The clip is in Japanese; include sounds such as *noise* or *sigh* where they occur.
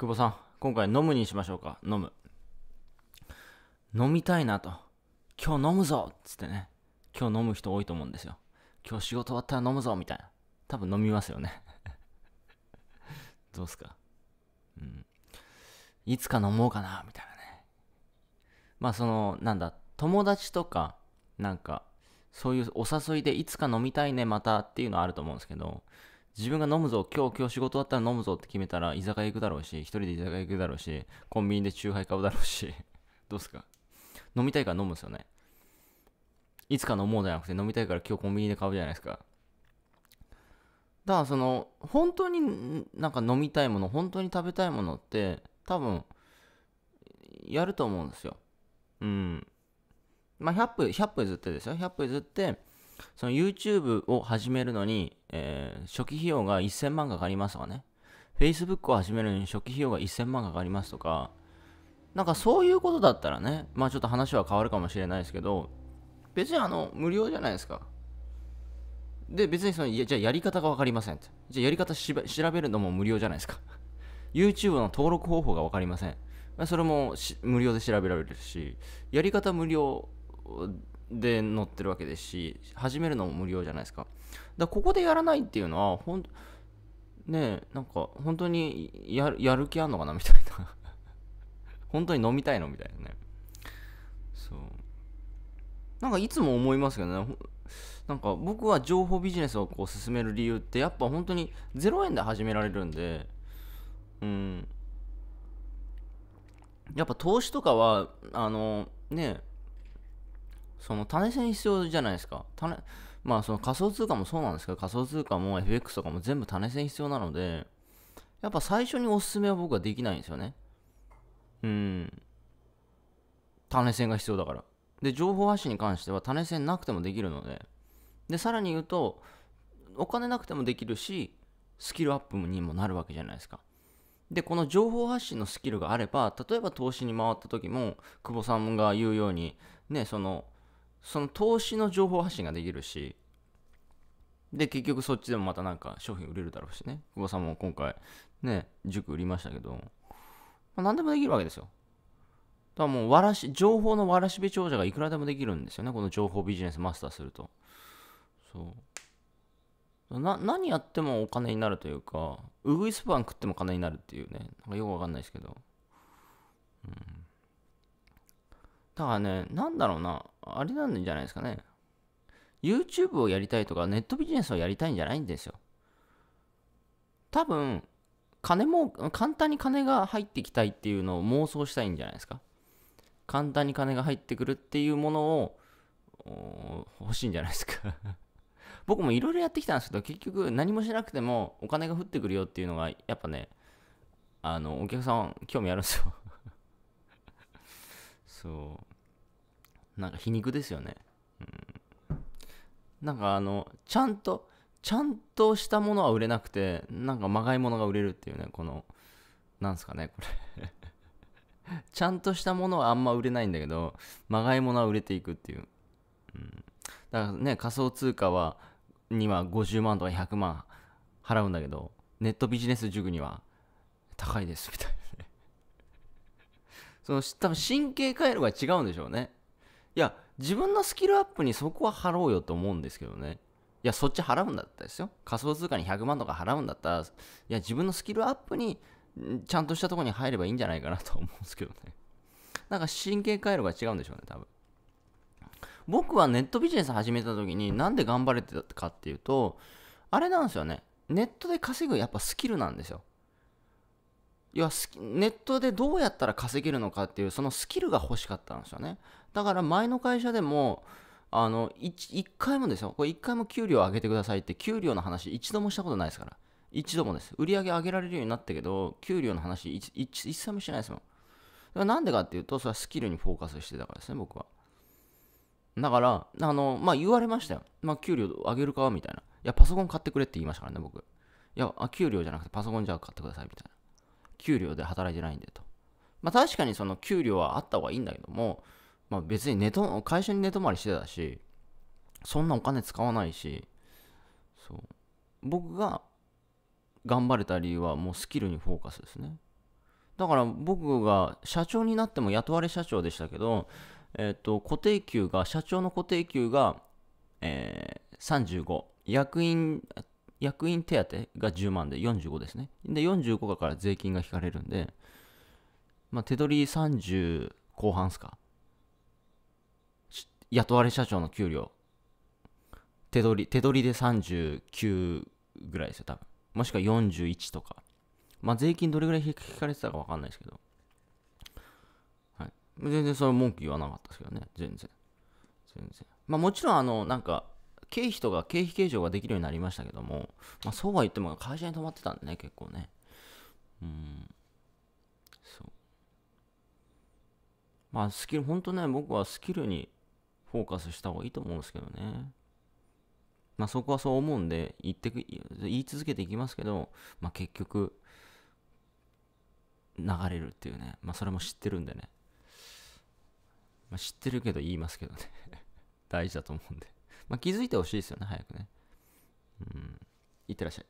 久保さん、今回飲むにしましょうか。飲む。飲みたいなと。今日飲むぞっつってね。今日飲む人多いと思うんですよ。今日仕事終わったら飲むぞみたいな。多分飲みますよね。*laughs* どうすか。うん。いつか飲もうかなみたいなね。まあその、なんだ、友達とか、なんか、そういうお誘いでいつか飲みたいねまたっていうのはあると思うんですけど、自分が飲むぞ、今日今日仕事だったら飲むぞって決めたら、居酒屋行くだろうし、一人で居酒屋行くだろうし、コンビニでチューハイ買うだろうし、*laughs* どうすか飲みたいから飲むんですよね。いつか飲もうじゃなくて、飲みたいから今日コンビニで買うじゃないですか。だからその、本当になんか飲みたいもの、本当に食べたいものって、多分、やると思うんですよ。うん。まあ100歩、100歩譲ってですよ。100歩譲って、その YouTube を始めるのに、えー、初期費用が1000万かかりますとかね、Facebook を始めるのに初期費用が1000万かかりますとか、なんかそういうことだったらね、まあちょっと話は変わるかもしれないですけど、別にあの、無料じゃないですか。で、別にその、いやじゃあやり方が分かりませんって。じゃあやり方調べるのも無料じゃないですか。YouTube の登録方法が分かりません。それも無料で調べられるし、やり方無料で乗ってるわけですし始めるのも無料じゃないですかだここでやらないっていうのはほんねなんか本当にやる気あんのかなみたいな *laughs* 本当に飲みたいのみたいなねそうなんかいつも思いますけどねなんか僕は情報ビジネスをこう進める理由ってやっぱ本当に0円で始められるんでうんやっぱ投資とかはあのねえその種銭必要じゃないですか。種まあその仮想通貨もそうなんですけど、仮想通貨も FX とかも全部種銭必要なので、やっぱ最初におすすめは僕はできないんですよね。うん。種銭が必要だから。で、情報発信に関しては種銭なくてもできるので、で、さらに言うと、お金なくてもできるし、スキルアップにもなるわけじゃないですか。で、この情報発信のスキルがあれば、例えば投資に回った時も、久保さんが言うように、ね、その、その投資の情報発信ができるし、で、結局そっちでもまたなんか商品売れるだろうしね。久保さんも今回、ね、塾売りましたけど、まあ、何でもできるわけですよ。だからもう、わらし、情報のわらしべ長者がいくらでもできるんですよね。この情報ビジネスマスターすると。そう。な、何やってもお金になるというか、うぐいスパン食っても金になるっていうね。なんかよくわかんないですけど。うん。だからね、なんだろうな、あれなんじゃないですかね。YouTube をやりたいとか、ネットビジネスをやりたいんじゃないんですよ。多分、金も、簡単に金が入ってきたいっていうのを妄想したいんじゃないですか。簡単に金が入ってくるっていうものを、欲しいんじゃないですか *laughs* 僕もいろいろやってきたんですけど、結局何もしなくてもお金が降ってくるよっていうのが、やっぱね、あの、お客さん興味あるんですよ *laughs* そう。なんか皮肉ですよね。うん、なんかあの、ちゃんと、ちゃんとしたものは売れなくて、なんかまがいものが売れるっていうね、この、なんすかね、これ *laughs* ちゃんとしたものはあんま売れないんだけど、まがいものは売れていくっていう。うん、だからね、仮想通貨は、には50万とか100万払うんだけど、ネットビジネス塾には高いですみたいなね *laughs* その、多分神経回路が違うんでしょうね。いや、自分のスキルアップにそこは払おうよと思うんですけどね。いや、そっち払うんだったですよ。仮想通貨に100万とか払うんだったら、いや、自分のスキルアップに、ちゃんとしたとこに入ればいいんじゃないかなと思うんですけどね。なんか神経回路が違うんでしょうね、多分。僕はネットビジネス始めた時に、なんで頑張れてたかっていうと、あれなんですよね。ネットで稼ぐやっぱスキルなんですよ。要はネットでどうやったら稼げるのかっていうそのスキルが欲しかったんですよねだから前の会社でもあの 1, 1回もですよこれ1回も給料上げてくださいって給料の話一度もしたことないですから一度もです売り上げ上げられるようになったけど給料の話一一切もしてないですもんなんでかっていうとそれはスキルにフォーカスしてたからですね僕はだからあのまあ言われましたよまあ給料上げるかみたいないやパソコン買ってくれって言いましたからね僕いや給料じゃなくてパソコンじゃあ買ってくださいみたいな給料で働いてないんでと。まあ確かにその給料はあった方がいいんだけども、まあ別に寝と、会社に寝泊まりしてたし、そんなお金使わないし、そう。僕が頑張れた理由はもうスキルにフォーカスですね。だから僕が社長になっても雇われ社長でしたけど、えっ、ー、と、固定給が、社長の固定給が、えー、35。役員役員手当が10万で45ですね。で、45から税金が引かれるんで、まあ、手取り30後半っすか。雇われ社長の給料。手取り、手取りで39ぐらいですよ、多分。もしくは41とか。まあ、税金どれぐらい引かれてたかわかんないですけど。はい。全然それ文句言わなかったですけどね。全然。全然。まあ、もちろん、あの、なんか、経費とか経費計上ができるようになりましたけども、まあ、そうは言っても会社に泊まってたんでね、結構ね。うん。そう。まあ、スキル、本当ね、僕はスキルにフォーカスした方がいいと思うんですけどね。まあ、そこはそう思うんで、言ってく、言い続けていきますけど、まあ、結局、流れるっていうね。まあ、それも知ってるんでね。まあ、知ってるけど言いますけどね *laughs* 大事だと思うんでまあ、気づいてほしいですよね、早くね。うん。いってらっしゃい。